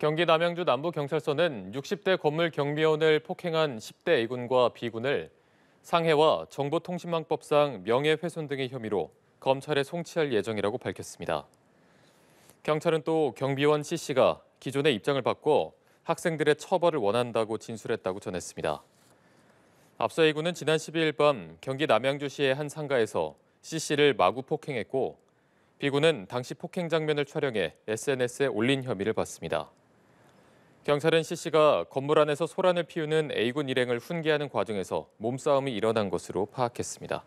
경기 남양주 남부경찰서는 60대 건물 경비원을 폭행한 10대 A군과 B군을 상해와 정보통신망법상 명예훼손 등의 혐의로 검찰에 송치할 예정이라고 밝혔습니다. 경찰은 또 경비원 C씨가 기존의 입장을 바꿔 학생들의 처벌을 원한다고 진술했다고 전했습니다. 앞서 A군은 지난 12일 밤 경기 남양주시의 한 상가에서 C씨를 마구 폭행했고 B군은 당시 폭행 장면을 촬영해 SNS에 올린 혐의를 받습니다. 경찰은 C 씨가 건물 안에서 소란을 피우는 A군 일행을 훈계하는 과정에서 몸싸움이 일어난 것으로 파악했습니다.